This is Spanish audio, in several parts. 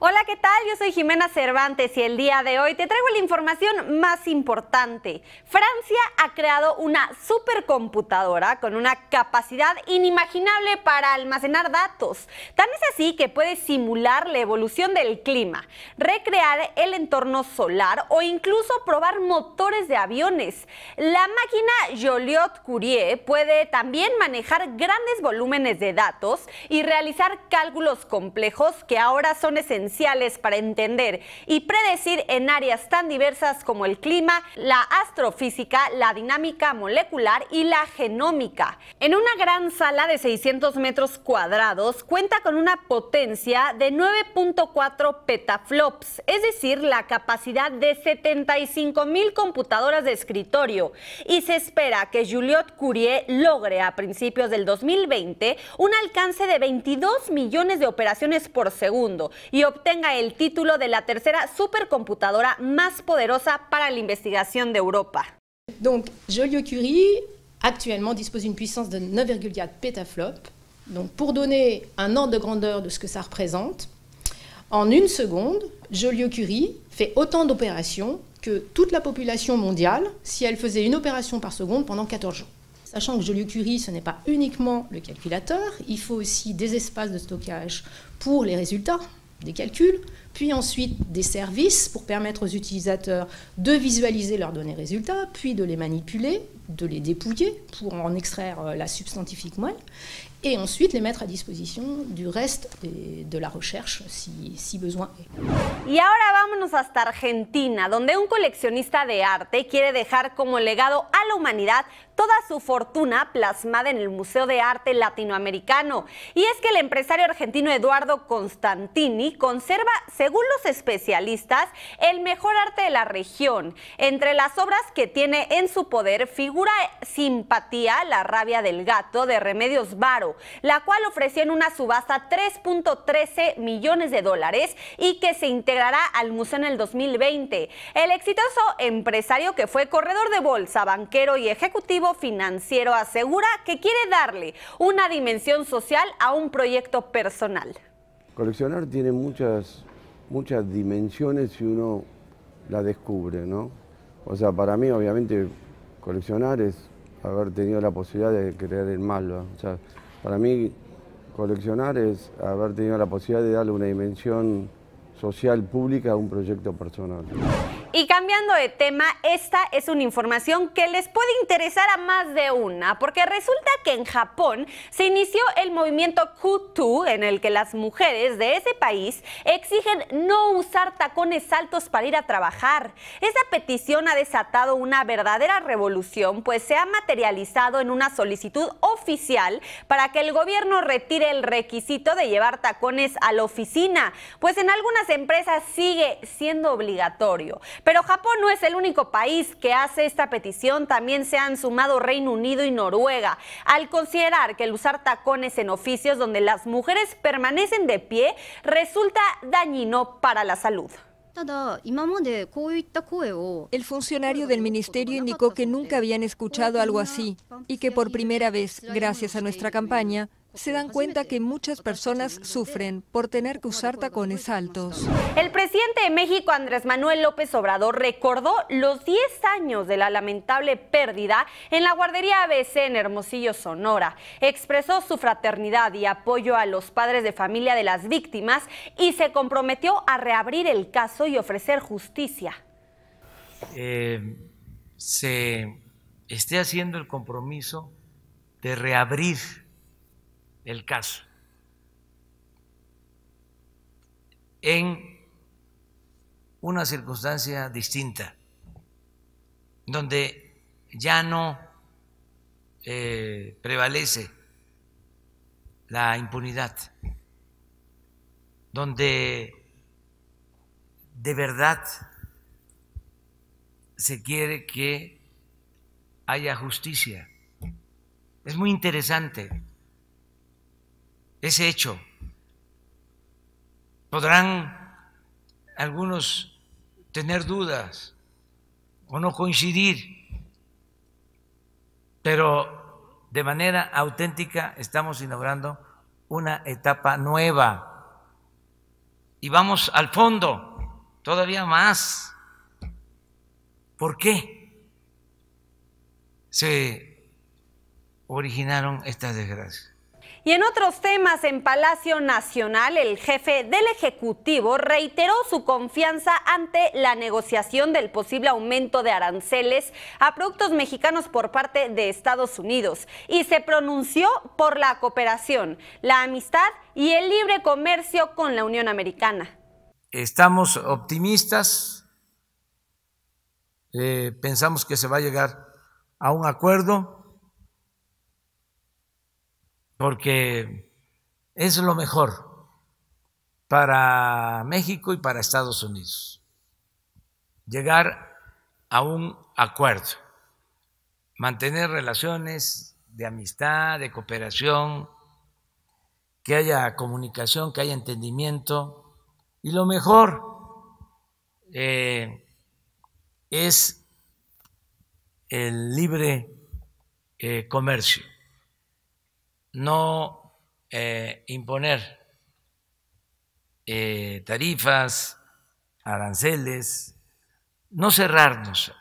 Hola, ¿qué tal? Yo soy Jimena Cervantes y el día de hoy te traigo la información más importante. Francia ha creado una supercomputadora con una capacidad inimaginable para almacenar datos. Tan es así que puede simular la evolución del clima, recrear el entorno solar o incluso probar motores de aviones. La máquina Joliot Curie puede también manejar grandes volúmenes de datos y realizar cálculos complejos que ahora son esenciales para entender y predecir en áreas tan diversas como el clima, la astrofísica, la dinámica molecular y la genómica. En una gran sala de 600 metros cuadrados cuenta con una potencia de 9.4 petaflops, es decir, la capacidad de 75 mil computadoras de escritorio y se espera que Juliette Curie logre a principios del 2020 un alcance de 22 millones de operaciones por segundo y obtenga el título de la tercera supercomputadora más poderosa para la investigación de Europa. Donc, Joliot Curie actuellement dispose d'une puissance de 9,4 pétaflops. Donc, pour donner un ordre de grandeur de ce que ça représente, en une seconde, Joliot Curie fait autant d'opérations que toute la population mondiale si elle faisait une opération par seconde pendant 14 jours. Sachant que Joliot-Curie, ce n'est pas uniquement le calculateur, il faut aussi des espaces de stockage pour les résultats, des calculs, puis ensuite des services pour permettre aux utilisateurs de visualiser leurs données résultats, puis de les manipuler, de les dépouiller pour en extraire euh, la substantifique moelle, ensuite les mettre à disposition du reste de la recherche si, besoin Y ahora vámonos hasta Argentina, donde un coleccionista de arte quiere dejar como legado a la humanidad toda su fortuna plasmada en el Museo de Arte Latinoamericano. Y es que el empresario argentino Eduardo Constantini conserva, según los especialistas, el mejor arte de la región. Entre las obras que tiene en su poder figura eh, Simpatía, la rabia del gato de Remedios Varo, la cual ofreció en una subasta 3.13 millones de dólares y que se integrará al museo en el 2020. El exitoso empresario que fue corredor de bolsa, banquero y ejecutivo financiero asegura que quiere darle una dimensión social a un proyecto personal. Coleccionar tiene muchas, muchas dimensiones si uno la descubre, ¿no? O sea, para mí obviamente coleccionar es haber tenido la posibilidad de crear el Malva. O para mí, coleccionar es haber tenido la posibilidad de darle una dimensión social pública a un proyecto personal. Y cambiando de tema, esta es una información que les puede interesar a más de una, porque resulta que en Japón se inició el movimiento q en el que las mujeres de ese país exigen no usar tacones altos para ir a trabajar. Esa petición ha desatado una verdadera revolución, pues se ha materializado en una solicitud oficial para que el gobierno retire el requisito de llevar tacones a la oficina, pues en algunas empresas sigue siendo obligatorio. Pero Japón no es el único país que hace esta petición, también se han sumado Reino Unido y Noruega, al considerar que el usar tacones en oficios donde las mujeres permanecen de pie resulta dañino para la salud. El funcionario del ministerio indicó que nunca habían escuchado algo así y que por primera vez, gracias a nuestra campaña, se dan cuenta que muchas personas sufren por tener que usar tacones altos. El presidente de México, Andrés Manuel López Obrador, recordó los 10 años de la lamentable pérdida en la guardería ABC en Hermosillo, Sonora. Expresó su fraternidad y apoyo a los padres de familia de las víctimas y se comprometió a reabrir el caso y ofrecer justicia. Eh, se esté haciendo el compromiso de reabrir el caso. En una circunstancia distinta, donde ya no eh, prevalece la impunidad, donde de verdad se quiere que haya justicia. Es muy interesante ese hecho. Podrán algunos tener dudas o no coincidir, pero de manera auténtica estamos inaugurando una etapa nueva y vamos al fondo todavía más. ¿Por qué se originaron estas desgracias? Y en otros temas, en Palacio Nacional, el jefe del Ejecutivo reiteró su confianza ante la negociación del posible aumento de aranceles a productos mexicanos por parte de Estados Unidos y se pronunció por la cooperación, la amistad y el libre comercio con la Unión Americana. Estamos optimistas, eh, pensamos que se va a llegar a un acuerdo porque es lo mejor para México y para Estados Unidos, llegar a un acuerdo, mantener relaciones de amistad, de cooperación, que haya comunicación, que haya entendimiento. Y lo mejor eh, es el libre eh, comercio no eh, imponer eh, tarifas, aranceles, no cerrarnos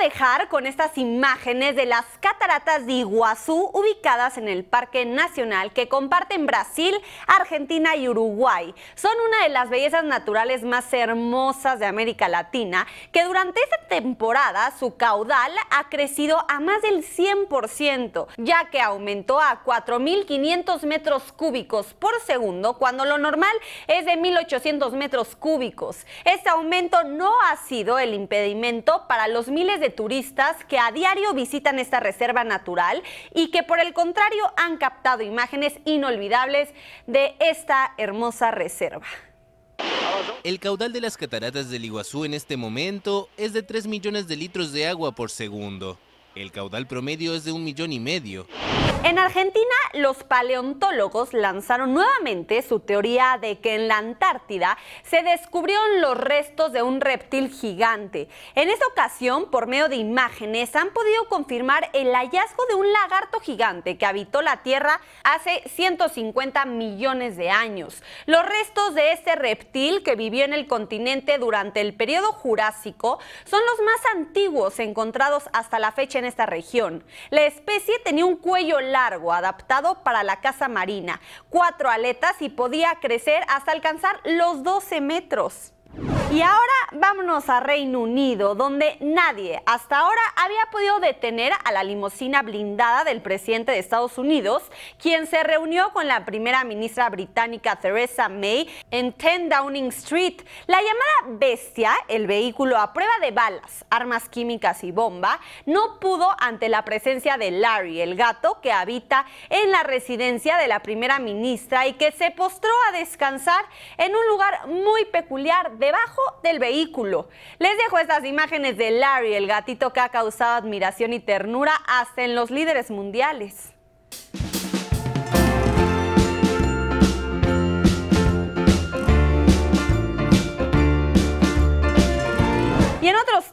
dejar con estas imágenes de las cataratas de Iguazú ubicadas en el Parque Nacional que comparten Brasil, Argentina y Uruguay. Son una de las bellezas naturales más hermosas de América Latina que durante esta temporada su caudal ha crecido a más del 100%, ya que aumentó a 4.500 metros cúbicos por segundo cuando lo normal es de 1.800 metros cúbicos. Este aumento no ha sido el impedimento para los miles de turistas que a diario visitan esta reserva natural y que por el contrario han captado imágenes inolvidables de esta hermosa reserva. El caudal de las cataratas del Iguazú en este momento es de 3 millones de litros de agua por segundo. El caudal promedio es de un millón y medio. En Argentina, los paleontólogos lanzaron nuevamente su teoría de que en la Antártida se descubrieron los restos de un reptil gigante. En esta ocasión, por medio de imágenes, han podido confirmar el hallazgo de un lagarto gigante que habitó la Tierra hace 150 millones de años. Los restos de este reptil que vivió en el continente durante el periodo Jurásico son los más antiguos encontrados hasta la fecha en esta región. La especie tenía un cuello largo adaptado para la caza marina, cuatro aletas y podía crecer hasta alcanzar los 12 metros. Y ahora vámonos a Reino Unido, donde nadie hasta ahora había podido detener a la limusina blindada del presidente de Estados Unidos, quien se reunió con la primera ministra británica Theresa May en 10 Downing Street. La llamada bestia, el vehículo a prueba de balas, armas químicas y bomba, no pudo ante la presencia de Larry, el gato que habita en la residencia de la primera ministra y que se postró a descansar en un lugar muy peculiar debajo del vehículo. Les dejo estas imágenes de Larry, el gatito que ha causado admiración y ternura hasta en los líderes mundiales.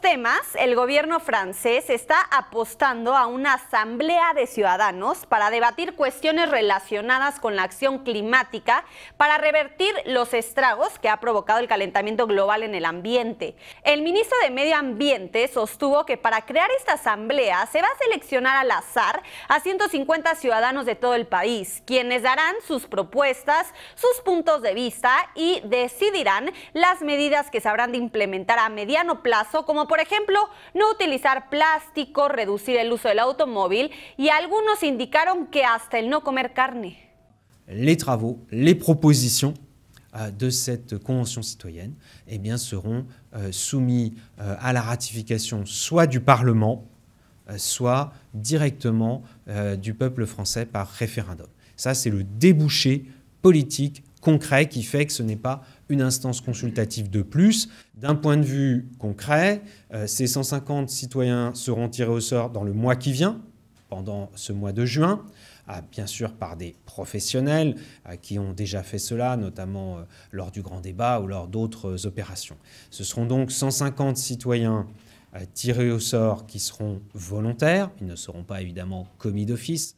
Además, el gobierno francés está apostando a una asamblea de ciudadanos para debatir cuestiones relacionadas con la acción climática para revertir los estragos que ha provocado el calentamiento global en el ambiente. El ministro de Medio Ambiente sostuvo que para crear esta asamblea se va a seleccionar al azar a 150 ciudadanos de todo el país, quienes darán sus propuestas, sus puntos de vista y decidirán las medidas que se habrán de implementar a mediano plazo como por Par exemple, no utiliser plástico, reducir el uso del automóvil y algunos indicaron que hasta el no comer carne. Les travaux, les propositions euh, de cette convention citoyenne eh bien, seront euh, soumis euh, à la ratification soit du Parlement, soit directement du peuple français par référendum. Ça, c'est le débouché politique concret qui fait que ce n'est pas une instance consultative de plus. D'un point de vue concret, euh, ces 150 citoyens seront tirés au sort dans le mois qui vient, pendant ce mois de juin. Ah, bien sûr par des professionnels euh, qui ont déjà fait cela, notamment euh, lors du grand débat ou lors d'autres opérations. Ce seront donc 150 citoyens tirés au sort qui seront volontaires, ils ne seront pas évidemment commis d'office,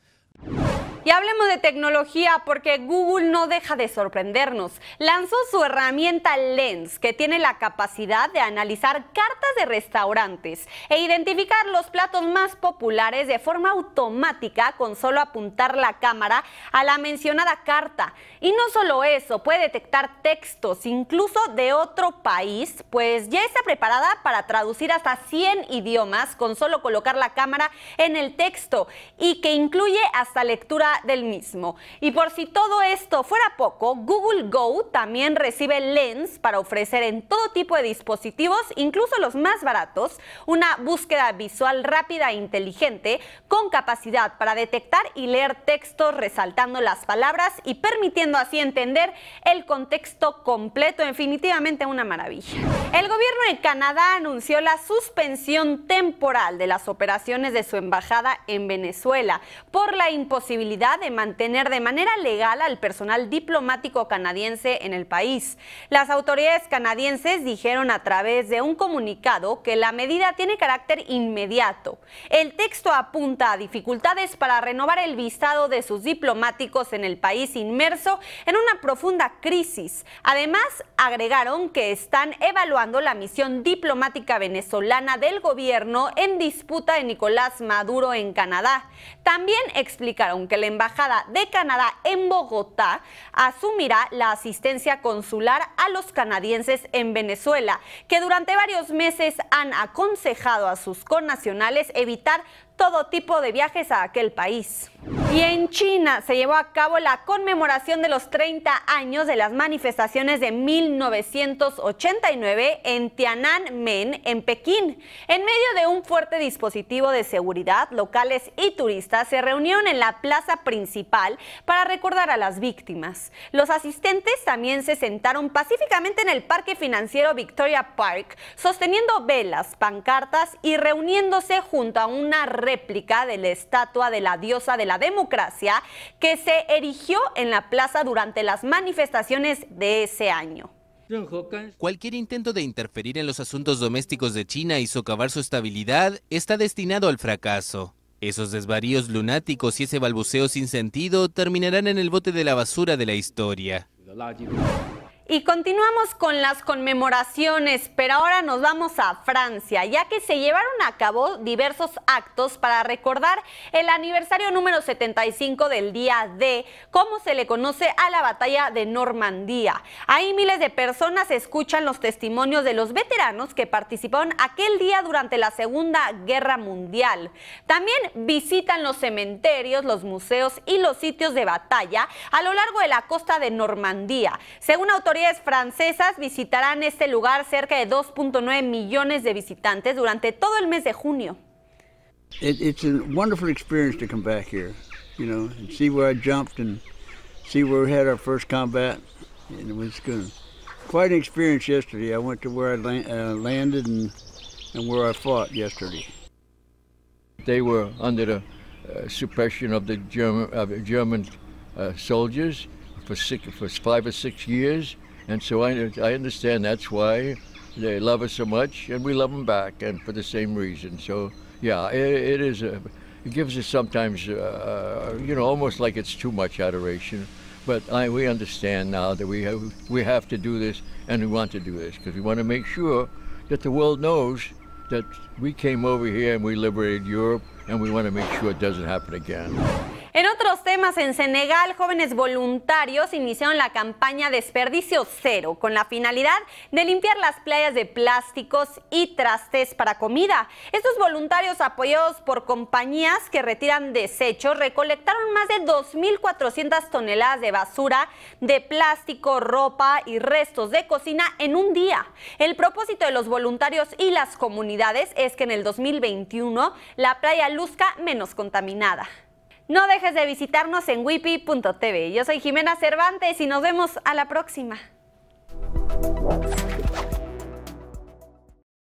Y hablemos de tecnología porque Google no deja de sorprendernos. Lanzó su herramienta Lens, que tiene la capacidad de analizar cartas de restaurantes e identificar los platos más populares de forma automática con solo apuntar la cámara a la mencionada carta. Y no solo eso, puede detectar textos incluso de otro país, pues ya está preparada para traducir hasta 100 idiomas con solo colocar la cámara en el texto y que incluye a hasta lectura del mismo. Y por si todo esto fuera poco, Google Go también recibe Lens para ofrecer en todo tipo de dispositivos, incluso los más baratos, una búsqueda visual rápida e inteligente con capacidad para detectar y leer textos resaltando las palabras y permitiendo así entender el contexto completo. Definitivamente una maravilla. El gobierno de Canadá anunció la suspensión temporal de las operaciones de su embajada en Venezuela por la imposibilidad de mantener de manera legal al personal diplomático canadiense en el país. Las autoridades canadienses dijeron a través de un comunicado que la medida tiene carácter inmediato. El texto apunta a dificultades para renovar el visado de sus diplomáticos en el país inmerso en una profunda crisis. Además, agregaron que están evaluando la misión diplomática venezolana del gobierno en disputa de Nicolás Maduro en Canadá. También explicaron que la Embajada de Canadá en Bogotá asumirá la asistencia consular a los canadienses en Venezuela, que durante varios meses han aconsejado a sus connacionales evitar todo tipo de viajes a aquel país. Y en China se llevó a cabo la conmemoración de los 30 años de las manifestaciones de 1989 en Tiananmen, en Pekín. En medio de un fuerte dispositivo de seguridad, locales y turistas se reunieron en la plaza principal para recordar a las víctimas. Los asistentes también se sentaron pacíficamente en el parque financiero Victoria Park, sosteniendo velas, pancartas y reuniéndose junto a una red réplica de la estatua de la diosa de la democracia que se erigió en la plaza durante las manifestaciones de ese año. Cualquier intento de interferir en los asuntos domésticos de China y socavar su estabilidad está destinado al fracaso. Esos desvaríos lunáticos y ese balbuceo sin sentido terminarán en el bote de la basura de la historia. Y continuamos con las conmemoraciones, pero ahora nos vamos a Francia, ya que se llevaron a cabo diversos actos para recordar el aniversario número 75 del Día de, como se le conoce a la batalla de Normandía. Ahí miles de personas escuchan los testimonios de los veteranos que participaron aquel día durante la Segunda Guerra Mundial. También visitan los cementerios, los museos y los sitios de batalla a lo largo de la costa de Normandía. Según autoridades, autoridades francesas visitarán este lugar cerca de 2.9 millones de visitantes durante todo el mes de junio. it's a wonderful experience to come back here, you know, and see where I jumped and see where we had our first combat. And it was Quite an experience yesterday. I went to where I land, uh, landed and, and where I fought yesterday. They were under the uh, suppression of the German, uh German uh, soldiers for, six, for five or six years. And so I, I understand that's why they love us so much, and we love them back, and for the same reason. So yeah, it, it is a, it gives us sometimes, uh, uh, you know, almost like it's too much adoration. But I, we understand now that we have, we have to do this, and we want to do this because we want to make sure that the world knows that we came over here and we liberated Europe, and we want to make sure it doesn't happen again. En otros temas, en Senegal, jóvenes voluntarios iniciaron la campaña Desperdicio Cero con la finalidad de limpiar las playas de plásticos y trastes para comida. Estos voluntarios, apoyados por compañías que retiran desechos, recolectaron más de 2.400 toneladas de basura, de plástico, ropa y restos de cocina en un día. El propósito de los voluntarios y las comunidades es que en el 2021 la playa luzca menos contaminada. No dejes de visitarnos en wipi.tv. Yo soy Jimena Cervantes y nos vemos a la próxima.